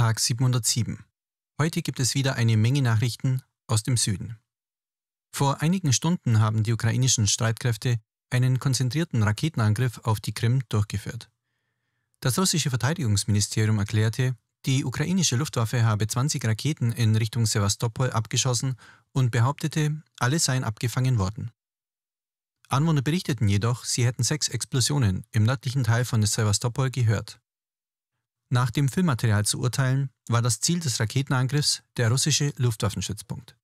Tag 707. Heute gibt es wieder eine Menge Nachrichten aus dem Süden. Vor einigen Stunden haben die ukrainischen Streitkräfte einen konzentrierten Raketenangriff auf die Krim durchgeführt. Das russische Verteidigungsministerium erklärte, die ukrainische Luftwaffe habe 20 Raketen in Richtung Sevastopol abgeschossen und behauptete, alle seien abgefangen worden. Anwohner berichteten jedoch, sie hätten sechs Explosionen im nördlichen Teil von Sevastopol gehört. Nach dem Filmmaterial zu urteilen, war das Ziel des Raketenangriffs der russische Luftwaffenstützpunkt.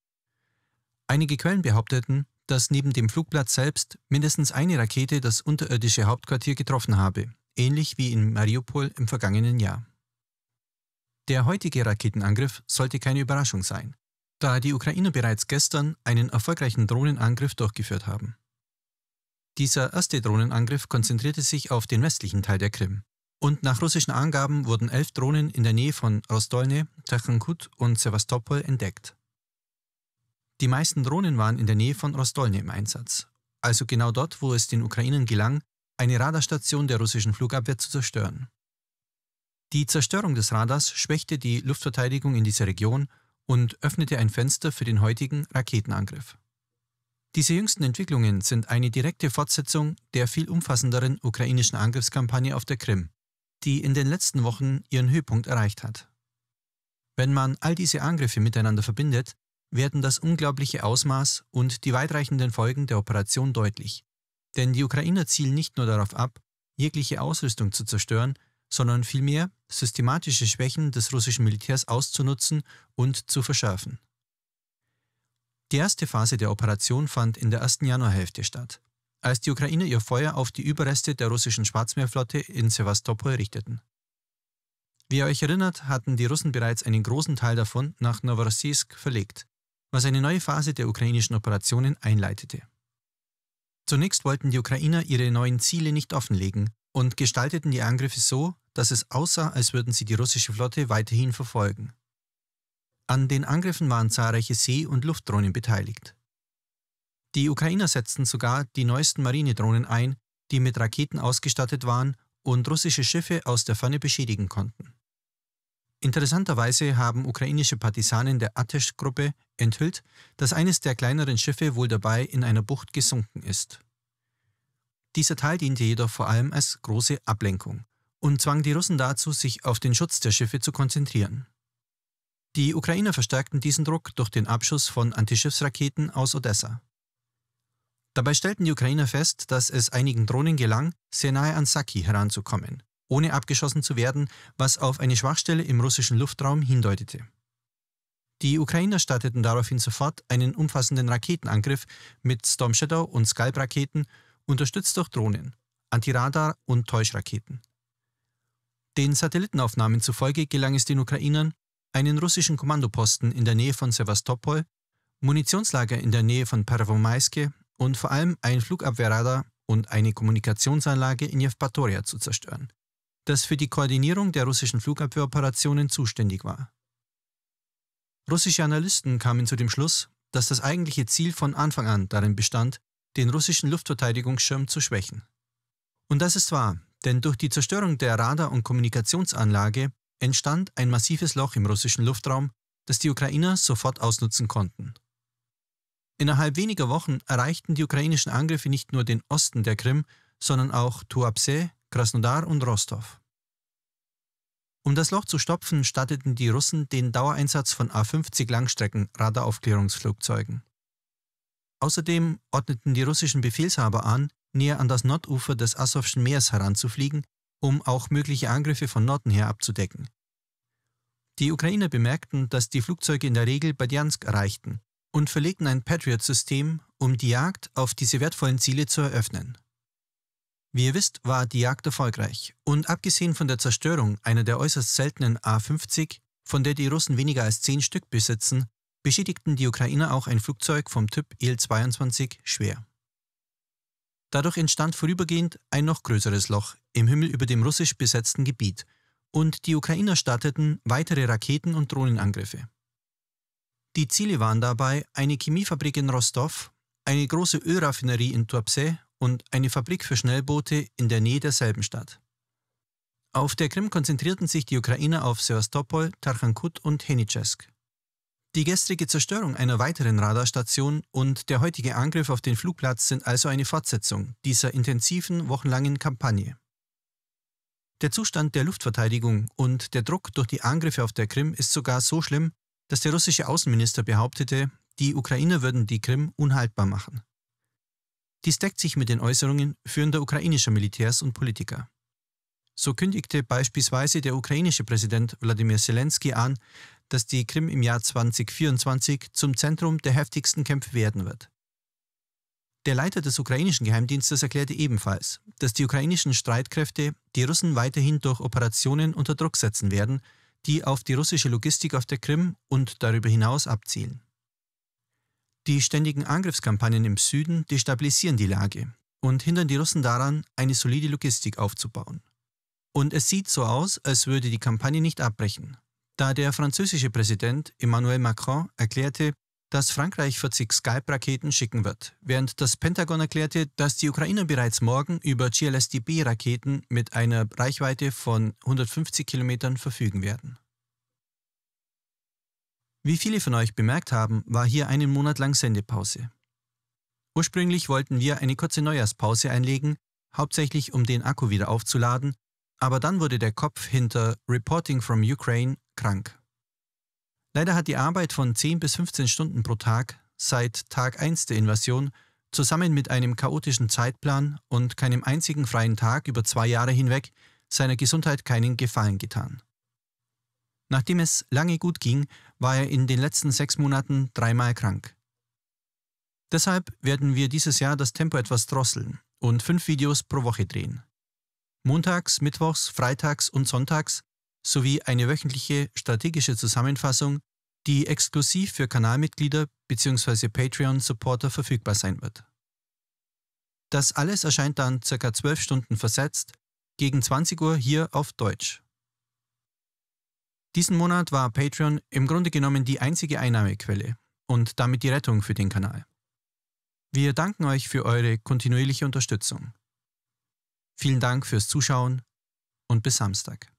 Einige Quellen behaupteten, dass neben dem Flugplatz selbst mindestens eine Rakete das unterirdische Hauptquartier getroffen habe, ähnlich wie in Mariupol im vergangenen Jahr. Der heutige Raketenangriff sollte keine Überraschung sein, da die Ukrainer bereits gestern einen erfolgreichen Drohnenangriff durchgeführt haben. Dieser erste Drohnenangriff konzentrierte sich auf den westlichen Teil der Krim, und nach russischen Angaben wurden elf Drohnen in der Nähe von Rostolne, Tachankut und Sevastopol entdeckt. Die meisten Drohnen waren in der Nähe von Rostolne im Einsatz, also genau dort, wo es den Ukrainern gelang, eine Radarstation der russischen Flugabwehr zu zerstören. Die Zerstörung des Radars schwächte die Luftverteidigung in dieser Region und öffnete ein Fenster für den heutigen Raketenangriff. Diese jüngsten Entwicklungen sind eine direkte Fortsetzung der viel umfassenderen ukrainischen Angriffskampagne auf der Krim, die in den letzten Wochen ihren Höhepunkt erreicht hat. Wenn man all diese Angriffe miteinander verbindet, werden das unglaubliche Ausmaß und die weitreichenden Folgen der Operation deutlich. Denn die Ukrainer zielen nicht nur darauf ab, jegliche Ausrüstung zu zerstören, sondern vielmehr systematische Schwächen des russischen Militärs auszunutzen und zu verschärfen. Die erste Phase der Operation fand in der ersten Januarhälfte statt als die Ukrainer ihr Feuer auf die Überreste der russischen Schwarzmeerflotte in Sevastopol richteten. Wie ihr euch erinnert, hatten die Russen bereits einen großen Teil davon nach Novorossiysk verlegt, was eine neue Phase der ukrainischen Operationen einleitete. Zunächst wollten die Ukrainer ihre neuen Ziele nicht offenlegen und gestalteten die Angriffe so, dass es aussah, als würden sie die russische Flotte weiterhin verfolgen. An den Angriffen waren zahlreiche See- und Luftdrohnen beteiligt. Die Ukrainer setzten sogar die neuesten Marinedrohnen ein, die mit Raketen ausgestattet waren und russische Schiffe aus der Ferne beschädigen konnten. Interessanterweise haben ukrainische Partisanen der atesch gruppe enthüllt, dass eines der kleineren Schiffe wohl dabei in einer Bucht gesunken ist. Dieser Teil diente jedoch vor allem als große Ablenkung und zwang die Russen dazu, sich auf den Schutz der Schiffe zu konzentrieren. Die Ukrainer verstärkten diesen Druck durch den Abschuss von Antischiffsraketen aus Odessa. Dabei stellten die Ukrainer fest, dass es einigen Drohnen gelang, sehr nahe an Saki heranzukommen, ohne abgeschossen zu werden, was auf eine Schwachstelle im russischen Luftraum hindeutete. Die Ukrainer starteten daraufhin sofort einen umfassenden Raketenangriff mit Storm Shadow und Scalp-Raketen, unterstützt durch Drohnen, Antiradar- und Täuschraketen. Den Satellitenaufnahmen zufolge gelang es den Ukrainern, einen russischen Kommandoposten in der Nähe von Sevastopol, Munitionslager in der Nähe von Pervomaiske und vor allem ein Flugabwehrradar und eine Kommunikationsanlage in Jevpatoria zu zerstören, das für die Koordinierung der russischen Flugabwehroperationen zuständig war. Russische Analysten kamen zu dem Schluss, dass das eigentliche Ziel von Anfang an darin bestand, den russischen Luftverteidigungsschirm zu schwächen. Und das ist wahr, denn durch die Zerstörung der Radar- und Kommunikationsanlage entstand ein massives Loch im russischen Luftraum, das die Ukrainer sofort ausnutzen konnten. Innerhalb weniger Wochen erreichten die ukrainischen Angriffe nicht nur den Osten der Krim, sondern auch Tuapse, Krasnodar und Rostov. Um das Loch zu stopfen, statteten die Russen den Dauereinsatz von A-50 Langstrecken-Radaraufklärungsflugzeugen. Außerdem ordneten die russischen Befehlshaber an, näher an das Nordufer des Asowschen Meeres heranzufliegen, um auch mögliche Angriffe von Norden her abzudecken. Die Ukrainer bemerkten, dass die Flugzeuge in der Regel Badjansk erreichten und verlegten ein Patriot-System, um die Jagd auf diese wertvollen Ziele zu eröffnen. Wie ihr wisst, war die Jagd erfolgreich und abgesehen von der Zerstörung einer der äußerst seltenen A-50, von der die Russen weniger als zehn Stück besitzen, beschädigten die Ukrainer auch ein Flugzeug vom Typ Il-22 schwer. Dadurch entstand vorübergehend ein noch größeres Loch im Himmel über dem russisch besetzten Gebiet und die Ukrainer starteten weitere Raketen- und Drohnenangriffe. Die Ziele waren dabei eine Chemiefabrik in Rostov, eine große Ölraffinerie in Tuapse und eine Fabrik für Schnellboote in der Nähe derselben Stadt. Auf der Krim konzentrierten sich die Ukrainer auf Sevastopol, Tarchankut und Henichesk. Die gestrige Zerstörung einer weiteren Radarstation und der heutige Angriff auf den Flugplatz sind also eine Fortsetzung dieser intensiven wochenlangen Kampagne. Der Zustand der Luftverteidigung und der Druck durch die Angriffe auf der Krim ist sogar so schlimm, dass der russische Außenminister behauptete, die Ukrainer würden die Krim unhaltbar machen. Dies deckt sich mit den Äußerungen führender ukrainischer Militärs und Politiker. So kündigte beispielsweise der ukrainische Präsident Wladimir Zelensky an, dass die Krim im Jahr 2024 zum Zentrum der heftigsten Kämpfe werden wird. Der Leiter des ukrainischen Geheimdienstes erklärte ebenfalls, dass die ukrainischen Streitkräfte die Russen weiterhin durch Operationen unter Druck setzen werden die auf die russische Logistik auf der Krim und darüber hinaus abzielen. Die ständigen Angriffskampagnen im Süden destabilisieren die Lage und hindern die Russen daran, eine solide Logistik aufzubauen. Und es sieht so aus, als würde die Kampagne nicht abbrechen, da der französische Präsident Emmanuel Macron erklärte, dass Frankreich 40 Skype-Raketen schicken wird, während das Pentagon erklärte, dass die Ukraine bereits morgen über GLSDB-Raketen mit einer Reichweite von 150 Kilometern verfügen werden. Wie viele von euch bemerkt haben, war hier einen Monat lang Sendepause. Ursprünglich wollten wir eine kurze Neujahrspause einlegen, hauptsächlich um den Akku wieder aufzuladen, aber dann wurde der Kopf hinter Reporting from Ukraine krank. Leider hat die Arbeit von 10 bis 15 Stunden pro Tag seit Tag 1 der Invasion zusammen mit einem chaotischen Zeitplan und keinem einzigen freien Tag über zwei Jahre hinweg seiner Gesundheit keinen Gefallen getan. Nachdem es lange gut ging, war er in den letzten sechs Monaten dreimal krank. Deshalb werden wir dieses Jahr das Tempo etwas drosseln und fünf Videos pro Woche drehen. Montags, Mittwochs, Freitags und Sonntags sowie eine wöchentliche strategische Zusammenfassung die exklusiv für Kanalmitglieder bzw. Patreon-Supporter verfügbar sein wird. Das alles erscheint dann ca. 12 Stunden versetzt, gegen 20 Uhr hier auf Deutsch. Diesen Monat war Patreon im Grunde genommen die einzige Einnahmequelle und damit die Rettung für den Kanal. Wir danken euch für eure kontinuierliche Unterstützung. Vielen Dank fürs Zuschauen und bis Samstag.